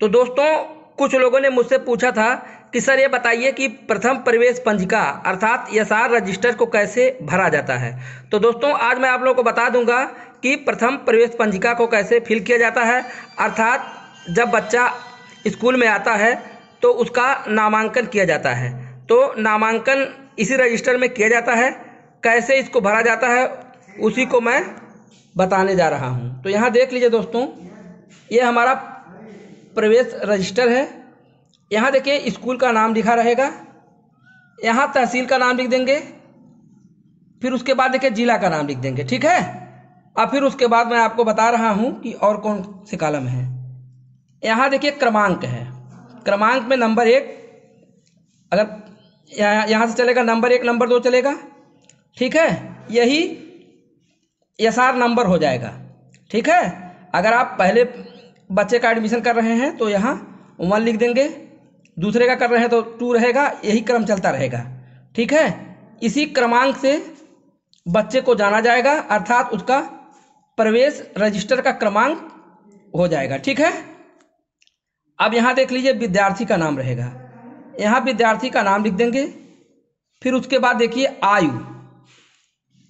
तो दोस्तों कुछ लोगों ने मुझसे पूछा था कि सर ये बताइए कि प्रथम प्रवेश पंजिका अर्थात एस आर रजिस्टर को कैसे भरा जाता है तो दोस्तों आज मैं आप लोगों को बता दूंगा कि प्रथम प्रवेश पंजिका को कैसे फिल किया जाता है अर्थात जब बच्चा स्कूल में आता है तो उसका नामांकन किया जाता है तो नामांकन इसी रजिस्टर में किया जाता है कैसे इसको भरा जाता है उसी को मैं बताने जा रहा हूँ तो यहाँ देख लीजिए दोस्तों ये हमारा प्रवेश रजिस्टर है यहाँ देखिए स्कूल का नाम लिखा रहेगा यहाँ तहसील का नाम लिख देंगे फिर उसके बाद देखिए जिला का नाम लिख देंगे ठीक है और फिर उसके बाद मैं आपको बता रहा हूँ कि और कौन से कालम है यहाँ देखिए क्रमांक है क्रमांक में नंबर एक अगर मतलब यहाँ यहाँ से चलेगा नंबर एक नंबर दो चलेगा ठीक है यही एस आर नंबर हो जाएगा ठीक है अगर आप पहले बच्चे का एडमिशन कर रहे हैं तो यहाँ वन लिख देंगे दूसरे का कर रहे हैं तो टू रहेगा यही क्रम चलता रहेगा ठीक है इसी क्रमांक से बच्चे को जाना जाएगा अर्थात उसका प्रवेश रजिस्टर का क्रमांक हो जाएगा ठीक है अब यहाँ देख लीजिए विद्यार्थी का नाम रहेगा यहाँ विद्यार्थी का नाम लिख देंगे फिर उसके बाद देखिए आयु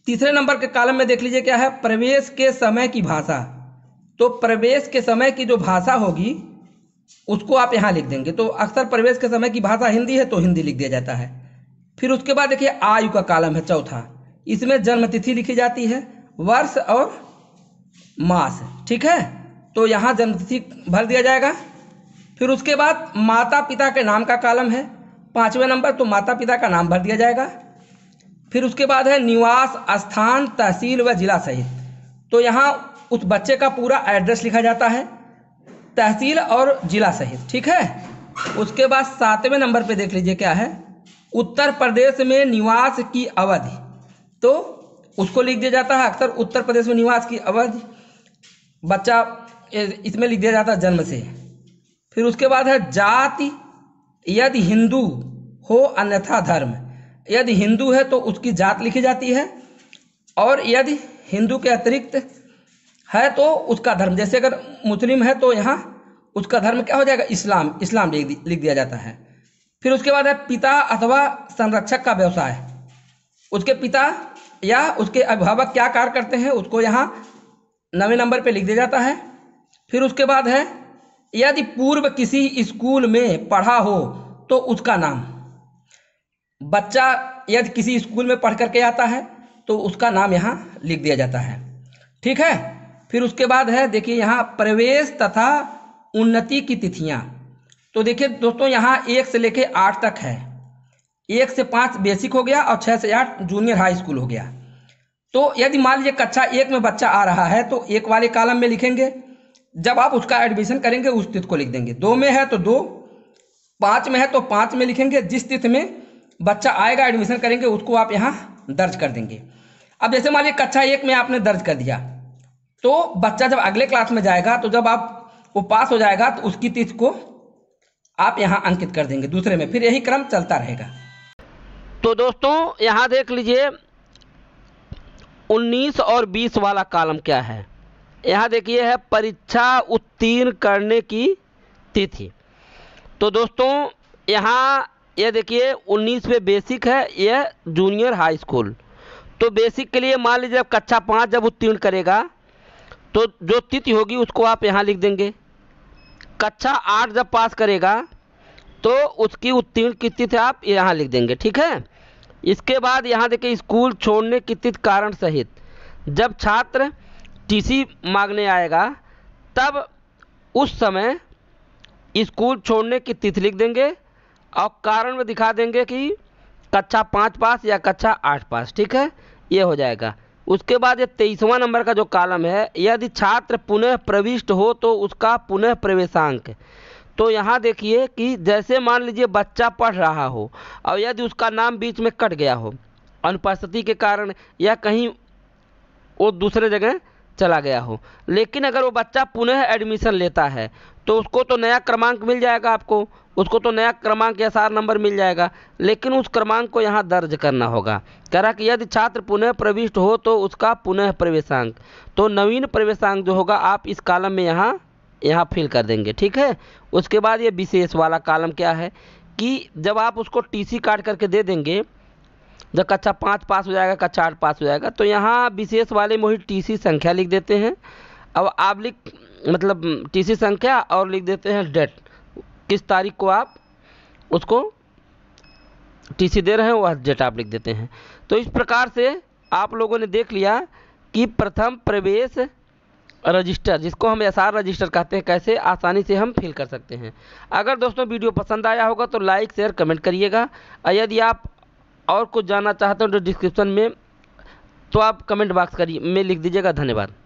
तीसरे नंबर के कालम में देख लीजिए क्या है प्रवेश के समय की भाषा तो प्रवेश के समय की जो भाषा होगी उसको आप यहाँ लिख देंगे तो अक्सर प्रवेश के समय की भाषा हिंदी है तो हिंदी लिख दिया जाता है फिर उसके बाद देखिए आयु का कालम है चौथा इसमें जन्मतिथि लिखी जाती है वर्ष और मास ठीक है तो यहाँ जन्मतिथि भर दिया जाएगा फिर उसके बाद माता पिता के नाम का कालम है पाँचवें नंबर तो माता पिता का नाम भर दिया जाएगा फिर उसके बाद है निवास स्थान तहसील व जिला सहित तो यहाँ उस बच्चे का पूरा एड्रेस लिखा जाता है तहसील और ज़िला सहित ठीक है उसके बाद सातवें नंबर पे देख लीजिए क्या है उत्तर प्रदेश में निवास की अवधि तो उसको लिख दिया जाता है अक्सर उत्तर प्रदेश में निवास की अवधि बच्चा इसमें लिख दिया जाता है जन्म से फिर उसके बाद है जाति यदि हिंदू हो अन्यथा धर्म यदि हिंदू है तो उसकी जात लिखी जाती है और यदि हिंदू के अतिरिक्त है तो उसका धर्म जैसे अगर मुस्लिम है तो यहाँ उसका धर्म क्या हो जाएगा इस्लाम इस्लाम लिख लिख दिया जाता है फिर उसके बाद है पिता अथवा संरक्षक का व्यवसाय उसके पिता या उसके अभिभावक क्या कार्य करते हैं उसको यहाँ नवे नंबर पे लिख दिया जाता है फिर उसके बाद है यदि पूर्व किसी स्कूल में पढ़ा हो तो उसका नाम बच्चा यदि किसी स्कूल में पढ़ करके आता है तो उसका नाम यहाँ लिख दिया जाता है ठीक है फिर उसके बाद है देखिए यहाँ प्रवेश तथा उन्नति की तिथियाँ तो देखिए दोस्तों यहाँ एक से लेके आठ तक है एक से पाँच बेसिक हो गया और छः से आठ जूनियर हाई स्कूल हो गया तो यदि मान लीजिए कक्षा एक में बच्चा आ रहा है तो एक वाले कालम में लिखेंगे जब आप उसका एडमिशन करेंगे उस तिथि को लिख देंगे दो में है तो दो पाँच में है तो पाँच में लिखेंगे जिस तिथि में बच्चा आएगा एडमिशन करेंगे उसको आप यहाँ दर्ज कर देंगे अब जैसे मान लीजिए कक्षा एक में आपने दर्ज कर दिया तो बच्चा जब अगले क्लास में जाएगा तो जब आप वो पास हो जाएगा तो उसकी तिथि को आप यहाँ अंकित कर देंगे दूसरे में फिर यही क्रम चलता रहेगा तो दोस्तों यहाँ देख लीजिए 19 और 20 वाला कालम क्या है यहाँ देखिए है परीक्षा उत्तीर्ण करने की तिथि तो दोस्तों यहाँ यह देखिए 19 में बेसिक है यह जूनियर हाई स्कूल तो बेसिक के लिए मान लीजिए कक्षा पाँच जब उत्तीर्ण करेगा तो जो तिथि होगी उसको आप यहाँ लिख देंगे कक्षा आठ जब पास करेगा तो उसकी उत्तीर्ण की तिथि आप यहाँ लिख देंगे ठीक है इसके बाद यहाँ देखिए स्कूल छोड़ने की तिथि कारण सहित जब छात्र टीसी मांगने आएगा तब उस समय स्कूल छोड़ने की तिथि लिख देंगे और कारण में दिखा देंगे कि कक्षा पाँच पास या कक्षा आठ पास ठीक है ये हो जाएगा उसके बाद ये तेईसवां नंबर का जो कालम है यदि छात्र पुनः प्रविष्ट हो तो उसका पुनः प्रवेशांक तो यहाँ देखिए कि जैसे मान लीजिए बच्चा पढ़ रहा हो और यदि उसका नाम बीच में कट गया हो अनुपस्थिति के कारण या कहीं वो दूसरे जगह चला गया हो लेकिन अगर वो बच्चा पुनः एडमिशन लेता है तो उसको तो नया क्रमांक मिल जाएगा आपको उसको तो नया क्रमांक या सार नंबर मिल जाएगा लेकिन उस क्रमांक को यहाँ दर्ज करना होगा कह रहा कि यदि छात्र पुनः प्रविष्ट हो तो उसका पुनः प्रवेशांक तो नवीन प्रवेशांक जो होगा आप इस कालम में यहाँ यहाँ फिल कर देंगे ठीक है उसके बाद ये विशेष वाला कालम क्या है कि जब आप उसको टी सी काट करके दे देंगे जब कक्षा पाँच पास हो जाएगा कक्षा आठ पास हो जाएगा तो यहाँ विशेष वाले में ही टी संख्या लिख देते हैं अब आप लिख मतलब टी संख्या और लिख देते हैं डेट किस तारीख को आप उसको टी दे रहे हैं वह डेट आप लिख देते हैं तो इस प्रकार से आप लोगों ने देख लिया कि प्रथम प्रवेश रजिस्टर जिसको हम एस रजिस्टर कहते हैं कैसे आसानी से हम फिल कर सकते हैं अगर दोस्तों वीडियो पसंद आया होगा तो लाइक शेयर कमेंट करिएगा यदि आप और कुछ जानना चाहते हो तो डिस्क्रिप्शन में तो आप कमेंट बॉक्स करिए में लिख दीजिएगा धन्यवाद